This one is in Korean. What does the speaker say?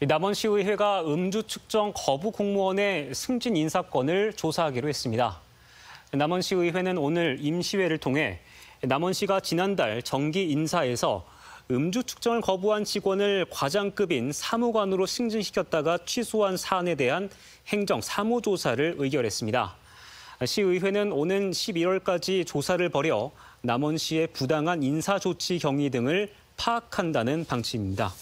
남원시의회가 음주 측정 거부 공무원의 승진 인사권을 조사하기로 했습니다. 남원시의회는 오늘 임시회를 통해 남원시가 지난달 정기 인사에서 음주 측정을 거부한 직원을 과장급인 사무관으로 승진시켰다가 취소한 사안에 대한 행정 사무조사를 의결했습니다. 시의회는 오는 11월까지 조사를 벌여 남원시의 부당한 인사조치 경위 등을 파악한다는 방침입니다.